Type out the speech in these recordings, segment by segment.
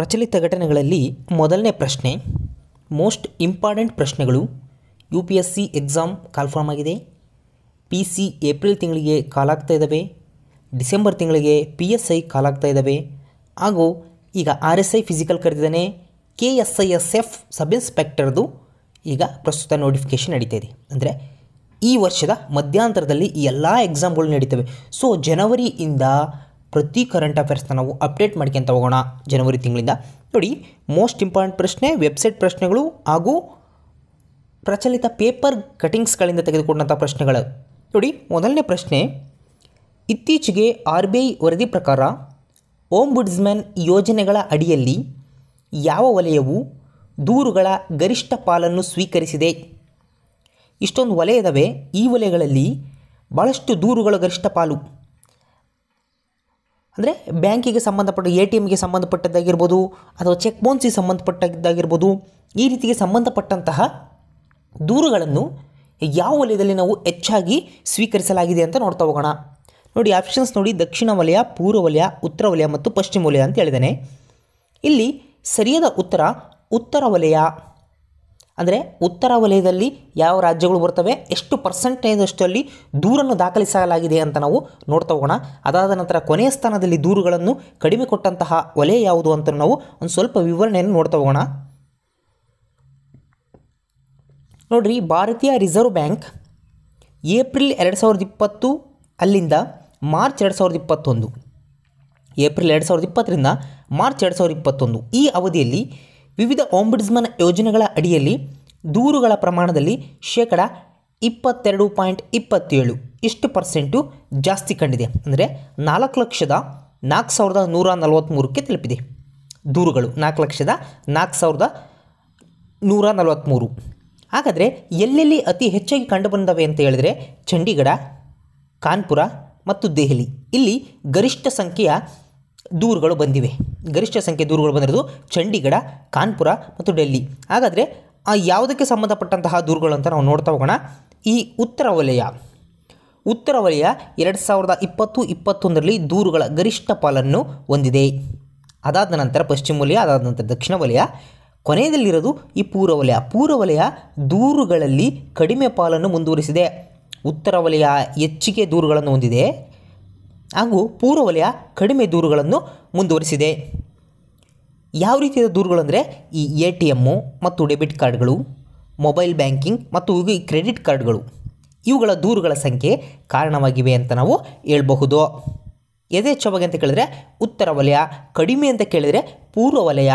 ಪ್ರಚಲಿತ ಘಟನೆಗಳಲ್ಲಿ ಮೊದಲನೇ ಪ್ರಶ್ನೆ ಮೋಸ್ಟ್ ಇಂಪಾರ್ಟೆಂಟ್ ಪ್ರಶ್ನೆಗಳು U P S C exam ಕಾಲ್ಫಾರ್ಮ್ ಆಗಿದೆ ಪಿ ಸಿ ಏಪ್ರಿಲ್ ತಿಂಗಳಿಗೆ ಕಾಲಾಗ್ತಾ ಇದ್ದಾವೆ ಡಿಸೆಂಬರ್ ತಿಂಗಳಿಗೆ ಪಿ ಎಸ್ ಐ ಕಾಲಾಗ್ತಾ ಇದ್ದಾವೆ ಹಾಗೂ ಈಗ ಆರ್ ಎಸ್ ಐ ಫಿಸಿಕಲ್ ಕರೆದಿದ್ದಾನೆ K S I S F sub ಇನ್ಸ್ಪೆಕ್ಟರ್ದು ಈಗ ಪ್ರಸ್ತುತ ನೋಟಿಫಿಕೇಶನ್ ನಡೀತಾ ಇದೆ ಅಂದರೆ ಈ ವರ್ಷದ ಮಧ್ಯಾಂತರದಲ್ಲಿ ಈ ಎಲ್ಲ ಎಕ್ಸಾಮ್ಗಳು ನಡೀತವೆ ಸೊ ಜನವರಿಯಿಂದ ಪ್ರತಿ ಕರೆಂಟ್ ಅಫೇರ್ಸ್ನ ನಾವು ಅಪ್ಡೇಟ್ ಮಾಡ್ಕೊಂತ ಹೋಗೋಣ ಜನವರಿ ತಿಂಗಳಿಂದ ನೋಡಿ ಮೋಸ್ಟ್ ಇಂಪಾರ್ಟೆಂಟ್ ಪ್ರಶ್ನೆ ವೆಬ್ಸೈಟ್ ಪ್ರಶ್ನೆಗಳು ಹಾಗೂ ಪ್ರಚಲಿತ ಪೇಪರ್ ಕಟಿಂಗ್ಸ್ಗಳಿಂದ ತೆಗೆದುಕೊಂಡಂಥ ಪ್ರಶ್ನೆಗಳು ನೋಡಿ ಮೊದಲನೇ ಪ್ರಶ್ನೆ ಇತ್ತೀಚೆಗೆ ಆರ್ ಬಿ ಐ ವರದಿ ಪ್ರಕಾರ ಓಮ್ ಬುಡ್ಸ್ಮನ್ ಯೋಜನೆಗಳ ಅಡಿಯಲ್ಲಿ ಯಾವ ವಲಯವು ದೂರುಗಳ ಗರಿಷ್ಠ ಪಾಲನ್ನು ಸ್ವೀಕರಿಸಿದೆ ಇಷ್ಟೊಂದು ವಲಯ ಈ ವಲಯಗಳಲ್ಲಿ ಭಾಳಷ್ಟು ದೂರುಗಳ ಗರಿಷ್ಠ ಪಾಲು ಅಂದರೆ ಬ್ಯಾಂಕಿಗೆ ಸಂಬಂಧಪಟ್ಟ ಎ ಟಿ ಎಮ್ಗೆ ಸಂಬಂಧಪಟ್ಟದ್ದಾಗಿರ್ಬೋದು ಅಥವಾ ಚೆಕ್ ಬೌನ್ಸಿಗೆ ಸಂಬಂಧಪಟ್ಟದ್ದಾಗಿರ್ಬೋದು ಈ ರೀತಿಗೆ ಸಂಬಂಧಪಟ್ಟಂತಹ ದೂರುಗಳನ್ನು ಯಾವ ವಲಯದಲ್ಲಿ ನಾವು ಹೆಚ್ಚಾಗಿ ಸ್ವೀಕರಿಸಲಾಗಿದೆ ಅಂತ ನೋಡ್ತಾ ಹೋಗೋಣ ನೋಡಿ ಆಪ್ಷನ್ಸ್ ನೋಡಿ ದಕ್ಷಿಣ ವಲಯ ಪೂರ್ವ ವಲಯ ಉತ್ತರ ವಲಯ ಮತ್ತು ಪಶ್ಚಿಮ ವಲಯ ಅಂತ ಹೇಳಿದ್ದೇನೆ ಇಲ್ಲಿ ಸರಿಯಾದ ಉತ್ತರ ಉತ್ತರ ವಲಯ ಅಂದರೆ ಉತ್ತರ ವಲಯದಲ್ಲಿ ಯಾವ ರಾಜ್ಯಗಳು ಬರ್ತವೆ ಎಷ್ಟು ಪರ್ಸೆಂಟೇಜಷ್ಟಲ್ಲಿ ದೂರನ್ನು ದಾಖಲಿಸಲಾಗಿದೆ ಅಂತ ನಾವು ನೋಡ್ತಾ ಹೋಗೋಣ ಅದಾದ ನಂತರ ಕೊನೆಯ ಸ್ಥಾನದಲ್ಲಿ ದೂರುಗಳನ್ನು ಕಡಿಮೆ ಕೊಟ್ಟಂತಹ ವಲಯ ಯಾವುದು ಅಂತ ನಾವು ಒಂದು ಸ್ವಲ್ಪ ವಿವರಣೆಯನ್ನು ನೋಡ್ತಾ ಹೋಗೋಣ ನೋಡ್ರಿ ಭಾರತೀಯ ರಿಸರ್ವ್ ಬ್ಯಾಂಕ್ ಏಪ್ರಿಲ್ ಎರಡು ಸಾವಿರದ ಇಪ್ಪತ್ತು ಅಲ್ಲಿಂದ ಮಾರ್ಚ್ ಎರಡು ಸಾವಿರದ ಇಪ್ಪತ್ತೊಂದು ಏಪ್ರಿಲ್ ಎರಡು ಸಾವಿರದ ಇಪ್ಪತ್ತರಿಂದ ಮಾರ್ಚ್ ಎರಡು ಸಾವಿರದ ಇಪ್ಪತ್ತೊಂದು ಈ ಅವಧಿಯಲ್ಲಿ ವಿವಿಧ ಒಂಬುಡ್ಸ್ಮನ್ ಯೋಜನೆಗಳ ಅಡಿಯಲ್ಲಿ ದೂರುಗಳ ಪ್ರಮಾಣದಲ್ಲಿ ಶೇಕಡ ಇಪ್ಪತ್ತೆರಡು ಪಾಯಿಂಟ್ ಇಪ್ಪತ್ತೇಳು ಇಷ್ಟು ಪರ್ಸೆಂಟು ಜಾಸ್ತಿ ಕಂಡಿದೆ ಅಂದರೆ ನಾಲ್ಕು ಲಕ್ಷದ ನಾಲ್ಕು ಸಾವಿರದ ನೂರ ನಲವತ್ತ್ಮೂರಕ್ಕೆ ತಲುಪಿದೆ ದೂರುಗಳು ನಾಲ್ಕು ಲಕ್ಷದ ನಾಲ್ಕು ಸಾವಿರದ ನೂರ ನಲವತ್ತ್ಮೂರು ಹಾಗಾದರೆ ಎಲ್ಲೆಲ್ಲಿ ಅತಿ ಹೆಚ್ಚಾಗಿ ಕಂಡುಬಂದವೆ ಅಂತ ಹೇಳಿದರೆ ಚಂಡೀಗಢ ಕಾನ್ಪುರ ಮತ್ತು ದೆಹಲಿ ಇಲ್ಲಿ ಗರಿಷ್ಠ ಸಂಖ್ಯೆಯ ದೂರುಗಳು ಬಂದಿವೆ ಗರಿಷ್ಠ ಸಂಖ್ಯೆ ದೂರುಗಳು ಬಂದಿರೋದು ಚಂಡೀಗಢ ಕಾನ್ಪುರ ಮತ್ತು ಡೆಲ್ಲಿ ಹಾಗಾದರೆ ಆ ಯಾವುದಕ್ಕೆ ಸಂಬಂಧಪಟ್ಟಂತಹ ದೂರುಗಳು ಅಂತ ನಾವು ನೋಡ್ತಾ ಹೋಗೋಣ ಈ ಉತ್ತರ ವಲಯ ಉತ್ತರ ವಲಯ ಎರಡು ಸಾವಿರದ ಇಪ್ಪತ್ತು ಇಪ್ಪತ್ತೊಂದರಲ್ಲಿ ದೂರುಗಳ ಗರಿಷ್ಠ ಪಾಲನ್ನು ಹೊಂದಿದೆ ಅದಾದ ನಂತರ ಪಶ್ಚಿಮ ವಲಯ ಅದಾದ ನಂತರ ದಕ್ಷಿಣ ವಲಯ ಕೊನೆಯಲ್ಲಿರೋದು ಈ ಪೂರ್ವ ವಲಯ ಪೂರ್ವ ವಲಯ ದೂರುಗಳಲ್ಲಿ ಕಡಿಮೆ ಪಾಲನ್ನು ಮುಂದುವರಿಸಿದೆ ಉತ್ತರ ವಲಯ ಹೆಚ್ಚಿಗೆ ದೂರುಗಳನ್ನು ಹೊಂದಿದೆ ಹಾಗೂ ಪೂರ್ವ ವಲಯ ಕಡಿಮೆ ದೂರುಗಳನ್ನು ಮುಂದುವರಿಸಿದೆ ಯಾವ ರೀತಿಯ ದೂರುಗಳಂದರೆ ಈ ಎ ಟಿ ಎಮ್ಮು ಮತ್ತು ಡೆಬಿಟ್ ಕಾರ್ಡ್ಗಳು ಮೊಬೈಲ್ ಬ್ಯಾಂಕಿಂಗ್ ಮತ್ತು ಈ ಕ್ರೆಡಿಟ್ ಕಾರ್ಡ್ಗಳು ಇವುಗಳ ದೂರುಗಳ ಸಂಖ್ಯೆ ಕಾರಣವಾಗಿವೆ ಅಂತ ನಾವು ಹೇಳ್ಬಹುದು ಯಥೇಚ್ಛವಾಗಿ ಅಂತ ಕೇಳಿದರೆ ಉತ್ತರ ವಲಯ ಕಡಿಮೆ ಅಂತ ಕೇಳಿದರೆ ಪೂರ್ವ ವಲಯ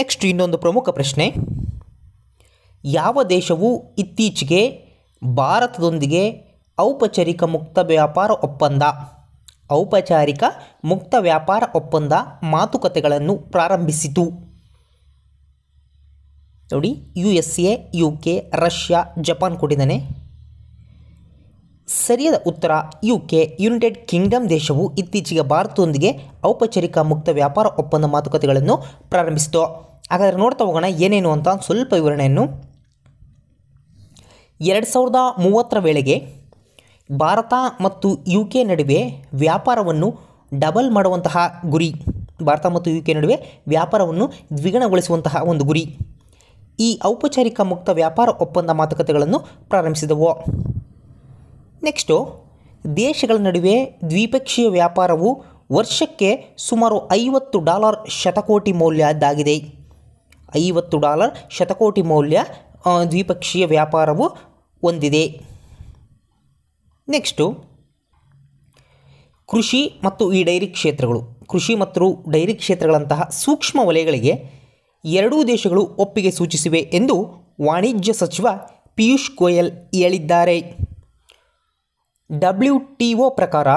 ನೆಕ್ಸ್ಟ್ ಇನ್ನೊಂದು ಪ್ರಮುಖ ಪ್ರಶ್ನೆ ಯಾವ ದೇಶವು ಇತ್ತೀಚೆಗೆ ಭಾರತದೊಂದಿಗೆ ಔಪಚಾರಿಕ ಮುಕ್ತ ವ್ಯಾಪಾರ ಒಪ್ಪಂದ ಔಪಚಾರಿಕ ಮುಕ್ತ ವ್ಯಾಪಾರ ಒಪ್ಪಂದ ಮಾತುಕತೆಗಳನ್ನು ಪ್ರಾರಂಭಿಸಿತು ನೋಡಿ U S A U K Russia Japan ಕೊಟ್ಟಿದ್ದಾನೆ ಸರಿಯಾದ ಉತ್ತರ ಯು ಕೆ ಯುನೈಟೆಡ್ ಕಿಂಗ್ಡಮ್ ದೇಶವು ಇತ್ತೀಚೆಗೆ ಭಾರತದೊಂದಿಗೆ ಔಪಚಾರಿಕ ಮುಕ್ತ ವ್ಯಾಪಾರ ಒಪ್ಪಂದ ಮಾತುಕತೆಗಳನ್ನು ಪ್ರಾರಂಭಿಸಿತು ಹಾಗಾದರೆ ನೋಡ್ತಾ ಹೋಗೋಣ ಏನೇನು ಅಂತ ಸ್ವಲ್ಪ ವಿವರಣೆಯನ್ನು ಎರಡು ಸಾವಿರದ ಮೂವತ್ತರ ವೇಳೆಗೆ ಭಾರತ ಮತ್ತು ಯು ಕೆ ನಡುವೆ ವ್ಯಾಪಾರವನ್ನು ಡಬಲ್ ಮಾಡುವಂತಹ ಗುರಿ ಭಾರತ ಮತ್ತು ಯು ಕೆ ನಡುವೆ ವ್ಯಾಪಾರವನ್ನು ದ್ವಿಗುಣಗೊಳಿಸುವಂತಹ ಒಂದು ಗುರಿ ಈ ಔಪಚಾರಿಕ ಮುಕ್ತ ವ್ಯಾಪಾರ ಒಪ್ಪಂದ ಮಾತುಕತೆಗಳನ್ನು ಪ್ರಾರಂಭಿಸಿದವು ನೆಕ್ಸ್ಟು ದೇಶಗಳ ನಡುವೆ ದ್ವಿಪಕ್ಷೀಯ ವ್ಯಾಪಾರವು ವರ್ಷಕ್ಕೆ ಸುಮಾರು ಐವತ್ತು ಡಾಲರ್ ಶತಕೋಟಿ ಮೌಲ್ಯದ್ದಾಗಿದೆ ಐವತ್ತು ಡಾಲರ್ ಶತಕೋಟಿ ಮೌಲ್ಯ ದ್ವಿಪಕ್ಷೀಯ ವ್ಯಾಪಾರವು ಹೊಂದಿದೆ ನೆಕ್ಸ್ಟು ಕೃಷಿ ಮತ್ತು ಈ ಡೈರಿ ಕ್ಷೇತ್ರಗಳು ಕೃಷಿ ಮತ್ತು ಡೈರಿ ಕ್ಷೇತ್ರಗಳಂತಹ ಸೂಕ್ಷ್ಮ ವಲಯಗಳಿಗೆ ಎರಡೂ ದೇಶಗಳು ಒಪ್ಪಿಗೆ ಸೂಚಿಸಿವೆ ಎಂದು ವಾಣಿಜ್ಯ ಸಚಿವ ಪಿಯೂಷ್ ಗೋಯಲ್ ಹೇಳಿದ್ದಾರೆ ಡಬ್ಲ್ಯೂ ಟಿ ಒ ಪ್ರಕಾರ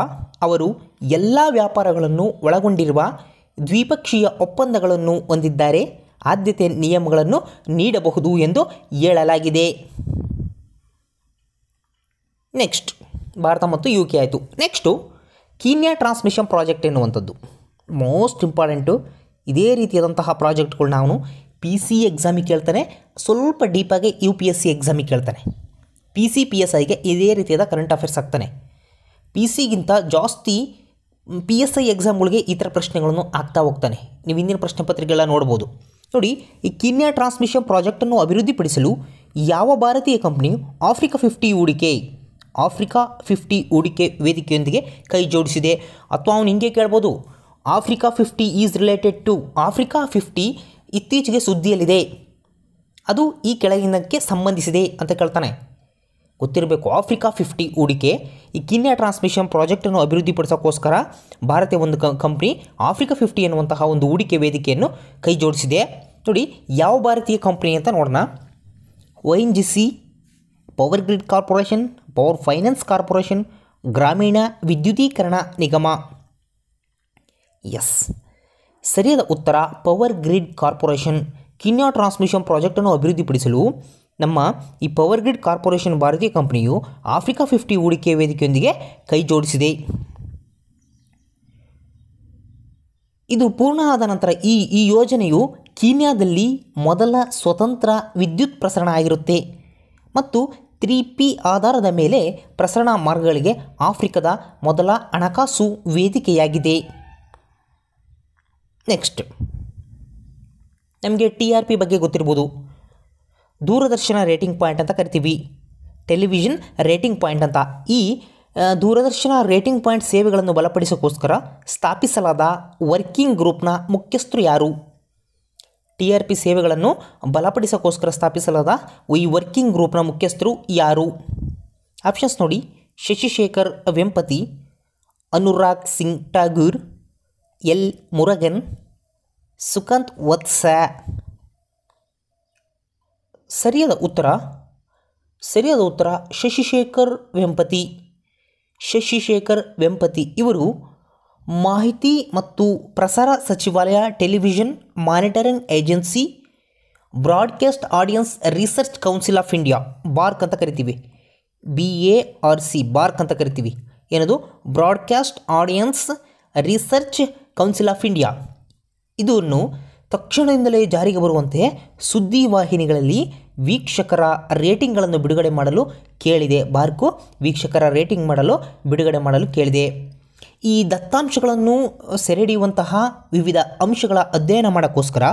ಅವರು ಎಲ್ಲ ವ್ಯಾಪಾರಗಳನ್ನು ಒಳಗೊಂಡಿರುವ ದ್ವಿಪಕ್ಷೀಯ ಒಪ್ಪಂದಗಳನ್ನು ಹೊಂದಿದ್ದಾರೆ ಆದ್ಯತೆ ನಿಯಮಗಳನ್ನು ನೀಡಬಹುದು ಎಂದು ಹೇಳಲಾಗಿದೆ ನೆಕ್ಸ್ಟ್ ಭಾರತ ಮತ್ತು ಯು ಕೆ ಆಯಿತು ನೆಕ್ಸ್ಟು ಕೀನ್ಯಾ ಟ್ರಾನ್ಸ್ಮಿಷನ್ ಪ್ರಾಜೆಕ್ಟ್ ಎನ್ನುವಂಥದ್ದು ಮೋಸ್ಟ್ ಇಂಪಾರ್ಟೆಂಟು ಇದೇ ರೀತಿಯಾದಂತಹ ಪ್ರಾಜೆಕ್ಟ್ಗಳು ನಾವು ಪಿ ಸಿ ಎಕ್ಸಾಮಿಗೆ ಕೇಳ್ತಾನೆ ಸ್ವಲ್ಪ ಡೀಪಾಗಿ ಯು ಪಿ ಎಸ್ ಸಿ ಎಕ್ಸಾಮಿಗೆ ಕೇಳ್ತಾನೆ ಪಿ ಸಿ ಪಿ ಎಸ್ ಐಗೆ ಇದೇ ರೀತಿಯಾದ ಕರೆಂಟ್ ಅಫೇರ್ಸ್ ಆಗ್ತಾನೆ ಪಿ ಸಿಗಿಂತ ಜಾಸ್ತಿ ಪಿ ಎಸ್ ಐ ಎಕ್ಸಾಮ್ಗಳಿಗೆ ಈ ಥರ ಪ್ರಶ್ನೆಗಳನ್ನು ಆಗ್ತಾ ಹೋಗ್ತಾನೆ ನೀವು ಹಿಂದಿನ ಪ್ರಶ್ನೆ ಪತ್ರಿಕೆಗಳ ನೋಡ್ಬೋದು ನೋಡಿ ಈ ಕೀನ್ಯಾ ಟ್ರಾನ್ಸ್ಮಿಷನ್ ಪ್ರಾಜೆಕ್ಟನ್ನು ಅಭಿವೃದ್ಧಿಪಡಿಸಲು ಯಾವ ಭಾರತೀಯ ಕಂಪ್ನಿಯು ಆಫ್ರಿಕಾ ಫಿಫ್ಟಿ ಹೂಡಿಕೆ ಆಫ್ರಿಕಾ ಫಿಫ್ಟಿ ಹೂಡಿಕೆ ವೇದಿಕೆಯೊಂದಿಗೆ ಕೈ ಜೋಡಿಸಿದೆ ಅಥವಾ ಅವನು ಹಿಂಗೆ ಕೇಳ್ಬೋದು Africa fifty is related to Africa fifty ಇತ್ತೀಚೆಗೆ ಸುದ್ದಿಯಲ್ಲಿದೆ ಅದು ಈ ಕೆಳಗಿನಕ್ಕೆ ಸಂಬಂಧಿಸಿದೆ ಅಂತ ಕೇಳ್ತಾನೆ ಗೊತ್ತಿರಬೇಕು ಆಫ್ರಿಕಾ ಫಿಫ್ಟಿ ಹೂಡಿಕೆ ಈ ಕಿನ್ಯಾ ಟ್ರಾನ್ಸ್ಮಿಷನ್ ಪ್ರಾಜೆಕ್ಟನ್ನು ಅಭಿವೃದ್ಧಿಪಡಿಸೋಕ್ಕೋಸ್ಕರ ಭಾರತೀಯ ಒಂದು ಕಂಪ್ನಿ ಆಫ್ರಿಕಾ ಫಿಫ್ಟಿ ಎನ್ನುವಂತಹ ಒಂದು ಹೂಡಿಕೆ ವೇದಿಕೆಯನ್ನು ಕೈ ಜೋಡಿಸಿದೆ ನೋಡಿ ಯಾವ ಭಾರತೀಯ ಕಂಪ್ನಿ ಅಂತ ನೋಡೋಣ O N G C power grid corporation power finance corporation ಗ್ರಾಮೀಣ ವಿದ್ಯುದೀಕರಣ ನಿಗಮ ಎಸ್ ಸರಿಯಾದ ಉತ್ತರ power grid corporation Kenya transmission ಪ್ರಾಜೆಕ್ಟನ್ನು ಅಭಿವೃದ್ಧಿಪಡಿಸಲು ನಮ್ಮ ಈ ಪವರ್ ಗ್ರಿಡ್ ಕಾರ್ಪೊರೇಷನ್ ಭಾರತೀಯ ಕಂಪನಿಯು ಆಫ್ರಿಕಾ ಫಿಫ್ಟಿ ಹೂಡಿಕೆ ವೇದಿಕೆಯೊಂದಿಗೆ ಕೈಜೋಡಿಸಿದೆ ಇದು ಪೂರ್ಣ ಆದ ನಂತರ ಈ ಈ ಯೋಜನೆಯು ಕೀನ್ಯಾದಲ್ಲಿ ಮೊದಲ ಸ್ವತಂತ್ರ ವಿದ್ಯುತ್ ಪ್ರಸರಣ ಆಗಿರುತ್ತೆ ಮತ್ತು ತ್ರೀ ಪಿ ಆಧಾರದ ಮೇಲೆ ಪ್ರಸರಣ ಮಾರ್ಗಗಳಿಗೆ ಆಫ್ರಿಕಾದ ಮೊದಲ ಹಣಕಾಸು ವೇದಿಕೆಯಾಗಿದೆ ನೆಕ್ಸ್ಟ್ ನಮಗೆ ಟಿ ಆರ್ ಪಿ ಬಗ್ಗೆ ಗೊತ್ತಿರ್ಬೋದು ದೂರದರ್ಶನ ರೇಟಿಂಗ್ ಪಾಯಿಂಟ್ ಅಂತ ಕರಿತೀವಿ ಟೆಲಿವಿಷನ್ ರೇಟಿಂಗ್ ಪಾಯಿಂಟ್ ಅಂತ ಈ ದೂರದರ್ಶನ ರೇಟಿಂಗ್ ಪಾಯಿಂಟ್ ಸೇವೆಗಳನ್ನು ಬಲಪಡಿಸೋಕ್ಕೋಸ್ಕರ ಸ್ಥಾಪಿಸಲಾದ ವರ್ಕಿಂಗ್ ಗ್ರೂಪ್ನ ಮುಖ್ಯಸ್ಥರು ಯಾರು ಟಿ ಆರ್ ಪಿ ಸೇವೆಗಳನ್ನು ಬಲಪಡಿಸೋಕ್ಕೋಸ್ಕರ ಸ್ಥಾಪಿಸಲಾದ ಈ ವರ್ಕಿಂಗ್ ಗ್ರೂಪ್ನ ಮುಖ್ಯಸ್ಥರು ಯಾರು ಆಪ್ಷನ್ಸ್ ನೋಡಿ ಶಶಿಶೇಖರ್ ವೆಂಪತಿ ಅನುರಾಗ್ ಸಿಂಗ್ ಟಾಗೂರ್ ಎಲ್ ಮುರಗನ್ ಸುಕಾಂತ್ ವತ್ಸ ಸರಿಯಾದ ಉತ್ತರ ಸರಿಯಾದ ಉತ್ತರ ಶಶಿಶೇಖರ್ ವೆಂಪತಿ ಶಶಿಶೇಖರ್ ವೆಂಪತಿ ಇವರು ಮಾಹಿತಿ ಮತ್ತು ಪ್ರಸಾರ ಸಚಿವಾಲಯ television monitoring agency broadcast audience research council of India BARC ಅಂತ ಕರಿತೀವಿ B A R C BARC ಅಂತ ಕರಿತೀವಿ ಏನದು broadcast audience research council of India ಇದನ್ನು ತಕ್ಷಣದಿಂದಲೇ ಜಾರಿಗೆ ಬರುವಂತೆ ಸುದ್ದಿ ವಾಹಿನಿಗಳಲ್ಲಿ ವೀಕ್ಷಕರ ರೇಟಿಂಗ್ಗಳನ್ನು ಬಿಡುಗಡೆ ಮಾಡಲು ಕೇಳಿದೆ ಬಾರ್ಕು ವೀಕ್ಷಕರ ರೇಟಿಂಗ್ ಮಾಡಲು ಬಿಡುಗಡೆ ಮಾಡಲು ಕೇಳಿದೆ ಈ ದತ್ತಾಂಶಗಳನ್ನು ಸೆರೆಹಿಡಿಯುವಂತಹ ವಿವಿಧ ಅಂಶಗಳ ಅಧ್ಯಯನ ಮಾಡೋಕ್ಕೋಸ್ಕರ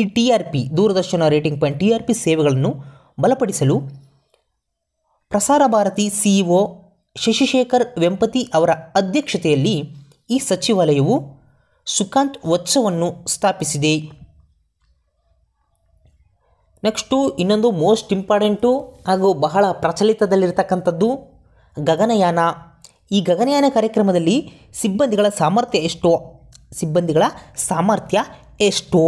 ಈ T R P Doordarshan rating point T R P ಸೇವೆಗಳನ್ನು ಬಲಪಡಿಸಲು ಪ್ರಸಾರ ಭಾರತಿ ಸಿಇಒ ಶಶಿಶೇಖರ್ ವೆಂಪತಿ ಅವರ ಅಧ್ಯಕ್ಷತೆಯಲ್ಲಿ ಈ ಸಚಿವಾಲಯವು ಸುಕಾಂತ್ ವತ್ಸವನ್ನು ಸ್ಥಾಪಿಸಿದೆ ನೆಕ್ಸ್ಟು ಇನ್ನೊಂದು ಮೋಸ್ಟ್ ಇಂಪಾರ್ಟೆಂಟು ಹಾಗೂ ಬಹಳ ಪ್ರಚಲಿತದಲ್ಲಿರತಕ್ಕಂಥದ್ದು ಗಗನಯಾನ ಈ ಗಗನಯಾನ ಕಾರ್ಯಕ್ರಮದಲ್ಲಿ ಸಿಬ್ಬಂದಿಗಳ ಸಾಮರ್ಥ್ಯ ಎಷ್ಟೋ ಸಿಬ್ಬಂದಿಗಳ ಸಾಮರ್ಥ್ಯ ಎಷ್ಟೋ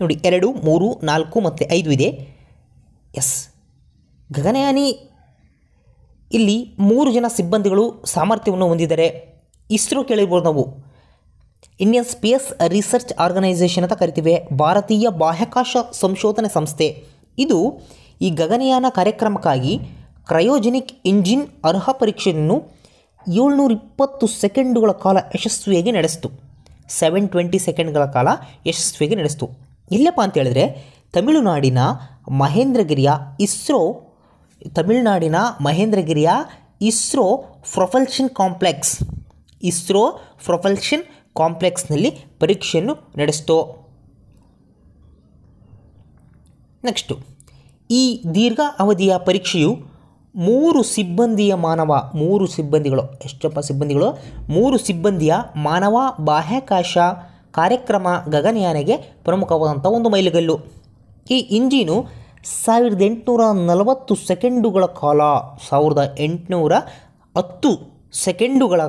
ನೋಡಿ ಎರಡು ಮೂರು ನಾಲ್ಕು ಮತ್ತು ಐದು ಇದೆ ಎಸ್ ಗಗನಯಾನಿ ಇಲ್ಲಿ ಮೂರು ಜನ ಸಿಬ್ಬಂದಿಗಳು ಸಾಮರ್ಥ್ಯವನ್ನು ಹೊಂದಿದ್ದಾರೆ ಇಸ್ರೋ ಕೇಳಿರ್ಬೋದು ನಾವು ಇಂಡಿಯನ್ ಸ್ಪೇಸ್ ರಿಸರ್ಚ್ ಆರ್ಗನೈಸೇಷನ್ ಅಂತ ಕರಿತೀವಿ ಭಾರತೀಯ ಬಾಹ್ಯಾಕಾಶ ಸಂಶೋಧನೆ ಸಂಸ್ಥೆ ಇದು ಈ ಗಗನಯಾನ ಕಾರ್ಯಕ್ರಮಕ್ಕಾಗಿ ಕ್ರಯೋಜೆನಿಕ್ ಇಂಜಿನ್ ಅರ್ಹ ಪರೀಕ್ಷೆಯನ್ನು ಏಳ್ನೂರ ಇಪ್ಪತ್ತು ಸೆಕೆಂಡುಗಳ ಕಾಲ ಯಶಸ್ವಿಯಾಗಿ ನಡೆಸ್ತು ಸೆವೆನ್ ಟ್ವೆಂಟಿ ಸೆಕೆಂಡ್ಗಳ ಕಾಲ ಯಶಸ್ವಿಯಾಗಿ ನಡೆಸ್ತು ಇಲ್ಲಪ್ಪ ಅಂತ ಹೇಳಿದ್ರೆ ತಮಿಳುನಾಡಿನ ಮಹೇಂದ್ರಗಿರಿಯ ಇಸ್ರೋ ತಮಿಳುನಾಡಿನ ಮಹೇಂದ್ರಗಿರಿಯ ISRO propulsion complex ISRO propulsion ಕಾಂಪ್ಲೆಕ್ಸ್ನಲ್ಲಿ ಪರೀಕ್ಷೆಯನ್ನು ನಡೆಸ್ತು ನೆಕ್ಸ್ಟು ಈ ದೀರ್ಘ ಅವಧಿಯ ಪರೀಕ್ಷೆಯು ಮೂರು ಸಿಬ್ಬಂದಿಯ ಮಾನವ ಮೂರು ಸಿಬ್ಬಂದಿಗಳು ಎಷ್ಟಪ್ಪ ಸಿಬ್ಬಂದಿಗಳು ಮೂರು ಸಿಬ್ಬಂದಿಯ ಮಾನವ ಬಾಹ್ಯಾಕಾಶ ಕಾರ್ಯಕ್ರಮ ಗಗನಯಾನೆಗೆ ಪ್ರಮುಖವಾದಂಥ ಒಂದು ಮೈಲುಗಲ್ಲು ಈ ಇಂಜಿನು ಸಾವಿರದ ಎಂಟುನೂರ ನಲವತ್ತು ಸೆಕೆಂಡುಗಳ ಕಾಲ ಸಾವಿರದ ಎಂಟುನೂರ ಹತ್ತು ಸೆಕೆಂಡುಗಳ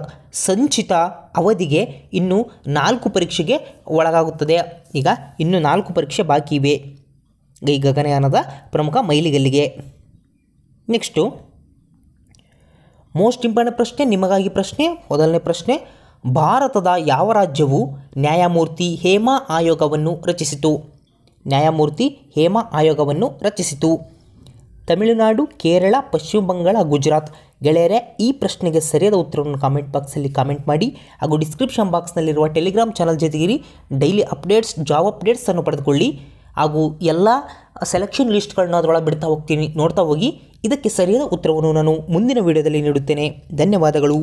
ಸಂಚಿತ ಅವಧಿಗೆ ಇನ್ನು ನಾಲ್ಕು ಪರೀಕ್ಷೆಗೆ ಒಳಗಾಗುತ್ತದೆ ಈಗ ಇನ್ನು ನಾಲ್ಕು ಪರೀಕ್ಷೆ ಬಾಕಿ ಇವೆ ಈ ಗಗನಯಾನದ ಪ್ರಮುಖ ಮೈಲಿಗಲ್ಲಿಗೆ ನೆಕ್ಸ್ಟು ಮೋಸ್ಟ್ ಇಂಪಾರ್ಟೆಂಟ್ ಪ್ರಶ್ನೆ ನಿಮಗಾಗಿ ಪ್ರಶ್ನೆ ಮೊದಲನೇ ಪ್ರಶ್ನೆ ಭಾರತದ ಯಾವ ರಾಜ್ಯವು ನ್ಯಾಯಮೂರ್ತಿ ಹೇಮಾ ಆಯೋಗವನ್ನು ರಚಿಸಿತು ನ್ಯಾಯಮೂರ್ತಿ ಹೇಮಾ ಆಯೋಗವನ್ನು ರಚಿಸಿತು ತಮಿಳುನಾಡು ಕೇರಳ ಪಶ್ಚಿಮ ಬಂಗಾಳ ಗುಜರಾತ್ ಗೆಳೆಯರೆ ಈ ಪ್ರಶ್ನೆಗೆ ಸರಿಯಾದ ಉತ್ತರವನ್ನು ಕಾಮೆಂಟ್ ಬಾಕ್ಸಲ್ಲಿ ಕಾಮೆಂಟ್ ಮಾಡಿ ಹಾಗೂ ಡಿಸ್ಕ್ರಿಪ್ಷನ್ ಬಾಕ್ಸ್ನಲ್ಲಿರುವ ಟೆಲಿಗ್ರಾಮ್ ಚಾನಲ್ ಜೊತೆಗಿರಿ ಡೈಲಿ ಅಪ್ಡೇಟ್ಸ್ ಜಾಬ್ ಅಪ್ಡೇಟ್ಸನ್ನು ಪಡೆದುಕೊಳ್ಳಿ ಹಾಗೂ ಎಲ್ಲ ಸೆಲೆಕ್ಷನ್ ಲಿಸ್ಟ್ಗಳನ್ನ ಅದರೊಳಗೆ ಬಿಡ್ತಾ ಹೋಗ್ತೀನಿ ನೋಡ್ತಾ ಹೋಗಿ ಇದಕ್ಕೆ ಸರಿಯಾದ ಉತ್ತರವನ್ನು ನಾನು ಮುಂದಿನ ವಿಡಿಯೋದಲ್ಲಿ ನೀಡುತ್ತೇನೆ ಧನ್ಯವಾದಗಳು